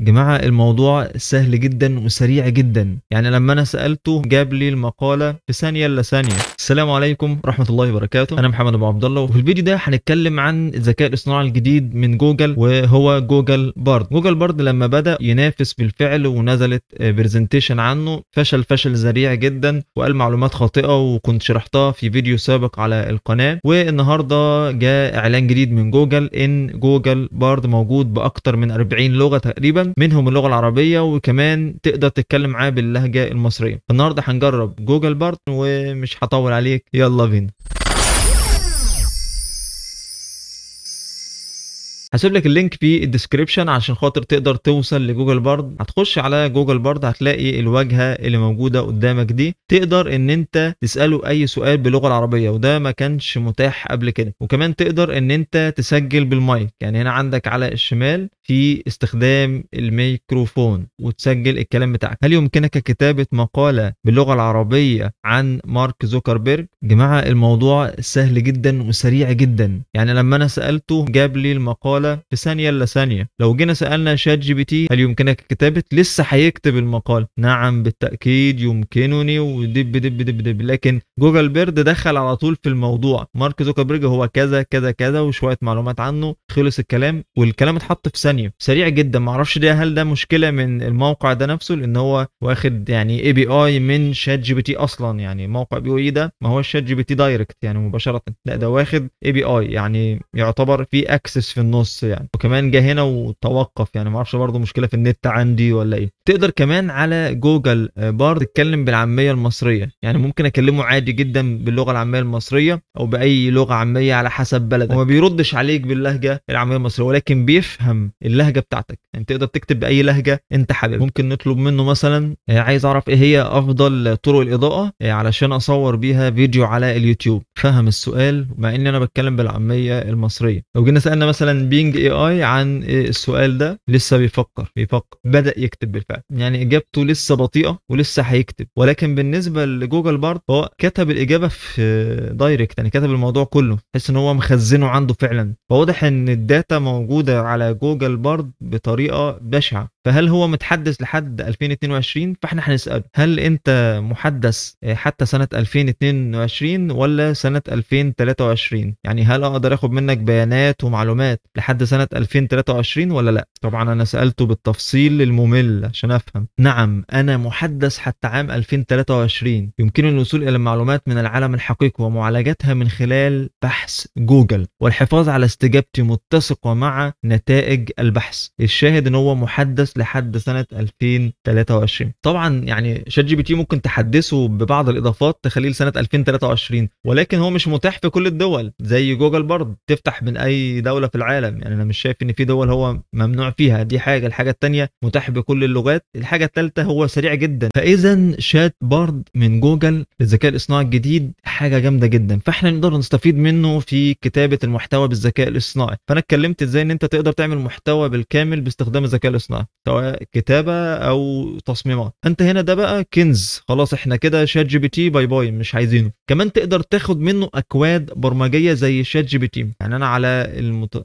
جماعة الموضوع سهل جدا وسريع جدا يعني لما أنا سألته جاب لي المقالة في ثانية إلا ثانية السلام عليكم ورحمة الله وبركاته أنا محمد أبو عبد الله وفي الفيديو ده هنتكلم عن الذكاء الاصطناعي الجديد من جوجل وهو جوجل بارد جوجل بارد لما بدأ ينافس بالفعل ونزلت برزنتيشن عنه فشل فشل ذريع جدا وقال معلومات خاطئة وكنت شرحتها في فيديو سابق على القناة والنهاردة جاء إعلان جديد من جوجل إن جوجل بارد موجود بأكتر من 40 لغة تقريبا منهم اللغه العربيه وكمان تقدر تتكلم معاه باللهجه المصريه النهارده هنجرب جوجل بارت ومش هطول عليك يلا بينا هسيب لك اللينك في الديسكربشن عشان خاطر تقدر توصل لجوجل بارد هتخش على جوجل بارد هتلاقي الواجهه اللي موجوده قدامك دي تقدر ان انت تساله اي سؤال باللغه العربيه وده ما كانش متاح قبل كده وكمان تقدر ان انت تسجل بالمايك يعني هنا عندك على الشمال في استخدام الميكروفون وتسجل الكلام بتاعك هل يمكنك كتابه مقاله باللغه العربيه عن مارك زوكربيرج جماعه الموضوع سهل جدا وسريع جدا يعني لما انا سالته جاب لي المقاله مقاله في ثانيه الا ثانيه لو جينا سالنا شات جي بي تي هل يمكنك كتابه لسه هيكتب المقال نعم بالتاكيد يمكنني ودب دب دب دب لكن جوجل بيرد دخل على طول في الموضوع مارك زوكربيرج هو كذا كذا كذا وشويه معلومات عنه خلص الكلام والكلام اتحط في ثانيه سريع جدا معرفش ده هل ده مشكله من الموقع ده نفسه لان هو واخد يعني اي بي اي من شات جي بي تي اصلا يعني موقع بي او اي ده ما هو شات جي بي تي دايركت يعني مباشره لا ده واخد اي بي اي يعني يعتبر في اكسس في النص النص يعني وكمان جه هنا وتوقف يعني ما اعرفش برضه مشكله في النت عندي ولا ايه تقدر كمان على جوجل بار تتكلم بالعاميه المصريه يعني ممكن اكلمه عادي جدا باللغه العاميه المصريه او باي لغه عاميه على حسب بلدك وما بيردش عليك باللهجه العاميه المصريه ولكن بيفهم اللهجه بتاعتك يعني تقدر تكتب باي لهجه انت حاببها ممكن نطلب منه مثلا آه، عايز اعرف ايه هي افضل طرق الاضاءه آه، علشان اصور بيها فيديو على اليوتيوب فهم السؤال مع ان انا بتكلم بالعاميه المصريه لو جينا سالنا مثلا بينج اي اي عن آه، السؤال ده لسه بيفكر بيفكر بدا يكتب بالفعل يعني اجابته لسه بطيئه ولسه هيكتب ولكن بالنسبه لجوجل بارد هو كتب الاجابه في دايركت يعني كتب الموضوع كله تحس ان هو مخزنه عنده فعلا فواضح ان الداتا موجوده على جوجل بارد بطريقه بشعه فهل هو متحدث لحد 2022 فاحنا هنساله هل انت محدث حتى سنه 2022 ولا سنه 2023 يعني هل اقدر اخد منك بيانات ومعلومات لحد سنه 2023 ولا لا طبعا انا سالته بالتفصيل الممل عشان عشان أفهم نعم أنا محدث حتى عام 2023 يمكنني الوصول إلى معلومات من العالم الحقيقي ومعالجتها من خلال بحث جوجل والحفاظ على استجابتي متسقة مع نتائج البحث الشاهد ان هو محدث لحد سنة 2023 طبعا يعني شات جي بي تي ممكن تحدثه ببعض الاضافات تخليه لسنة 2023 ولكن هو مش متاح في كل الدول زي جوجل برضه تفتح من اي دولة في العالم يعني انا مش شايف ان في دول هو ممنوع فيها دي حاجة الحاجة التانية متاح بكل اللغات جوجلوبات الحاجه الثالثه هو سريع جدا فاذا شات بارد من جوجل للذكاء الاصطناعي الجديد حاجه جامده جدا فاحنا نقدر نستفيد منه في كتابه المحتوى بالذكاء الاصطناعي فانا اتكلمت ازاي ان انت تقدر تعمل محتوى بالكامل باستخدام الذكاء الاصطناعي سواء كتابه او تصميمات انت هنا ده بقى كنز خلاص احنا كده شات جي بي تي باي باي مش عايزينه كمان تقدر تاخد منه اكواد برمجيه زي شات جي بي تي يعني انا على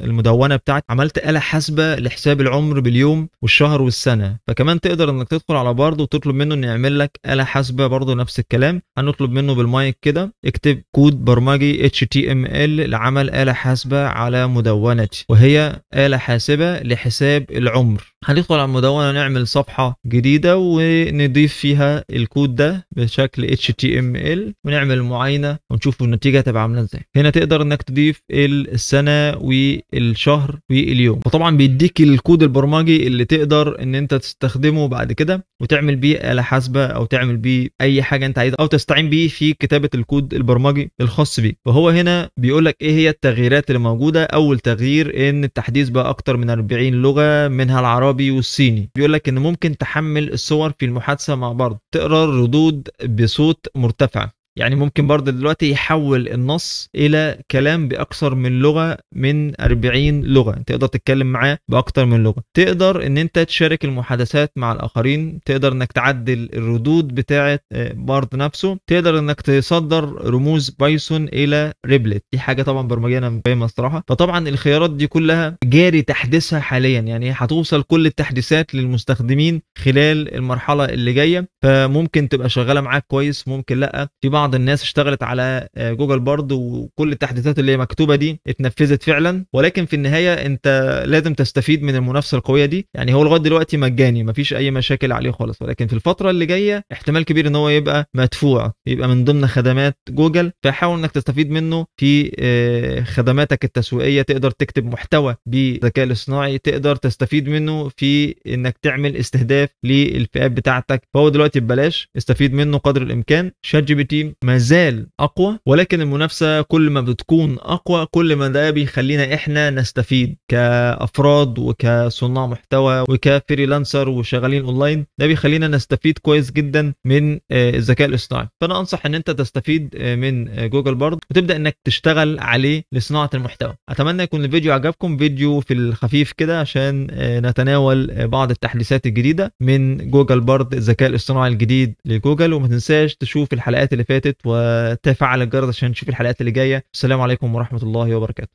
المدونه بتاعتي عملت آلة حاسبه لحساب العمر باليوم والشهر والسنه فكمان كمان تقدر انك تدخل على بارد وتطلب منه انه يعمل لك آلة حاسبة برضه نفس الكلام هنطلب منه بالمايك كده اكتب كود برمجي HTML لعمل آلة حاسبة على مدونتي وهي آلة حاسبة لحساب العمر هندخل على المدونة نعمل صفحة جديدة ونضيف فيها الكود ده بشكل HTML ونعمل معاينة ونشوف النتيجة هتبقى عاملة ازاي هنا تقدر انك تضيف السنة والشهر واليوم وطبعا بيديك الكود البرمجي اللي تقدر ان انت تستخدمه بعد كده وتعمل بيه آلة حاسبة او تعمل بيه اي حاجة انت عايزها او تستعين بيه في كتابة الكود البرمجي الخاص بيك فهو هنا بيقول لك ايه هي التغييرات اللي موجودة اول تغيير ان التحديث بقى اكتر من 40 لغة منها العربي العربي والصيني بيقول لك ان ممكن تحمل الصور في المحادثه مع بعض تقرا الردود بصوت مرتفع يعني ممكن برضه دلوقتي يحول النص الى كلام باكثر من لغه من 40 لغه تقدر تتكلم معاه باكثر من لغه تقدر ان انت تشارك المحادثات مع الاخرين تقدر انك تعدل الردود بتاعه آه، بارد نفسه تقدر انك تصدر رموز بايثون الى ريبلت دي حاجه طبعا برمجيه انا فاهمها الصراحه فطبعا الخيارات دي كلها جاري تحديثها حاليا يعني هتوصل كل التحديثات للمستخدمين خلال المرحله اللي جايه فممكن تبقى شغاله معاك كويس ممكن لا في بعض بعض الناس اشتغلت على آه، جوجل بارد وكل التحديثات اللي مكتوبه دي اتنفذت فعلا ولكن في النهايه انت لازم تستفيد من المنافسه القويه دي يعني هو لغايه دلوقتي مجاني مفيش اي مشاكل عليه خالص ولكن في الفتره اللي جايه احتمال كبير ان هو يبقى مدفوع يبقى من ضمن خدمات جوجل فحاول انك تستفيد منه في آه، خدماتك التسويقيه تقدر تكتب محتوى بالذكاء الاصطناعي تقدر تستفيد منه في انك تعمل استهداف للفئات بتاعتك فهو دلوقتي ببلاش استفيد منه قدر الامكان شات جي بي تي ما زال اقوى ولكن المنافسه كل ما بتكون اقوى كل ما ده بيخلينا احنا نستفيد كافراد وكصناع محتوى وكفريلانسر وشغالين اونلاين ده بيخلينا نستفيد كويس جدا من آه، الذكاء الاصطناعي فانا انصح ان انت تستفيد آه، من آه، جوجل بارد وتبدا انك تشتغل عليه لصناعه المحتوى اتمنى يكون الفيديو عجبكم فيديو في الخفيف كده عشان نتناول بعض التحديثات الجديده من جوجل بارد الذكاء الاصطناعي الجديد لجوجل وما تنساش تشوف الحلقات اللي فاتت فاتت وتفعل الجرس عشان تشوف الحلقات اللي جايه السلام عليكم ورحمه الله وبركاته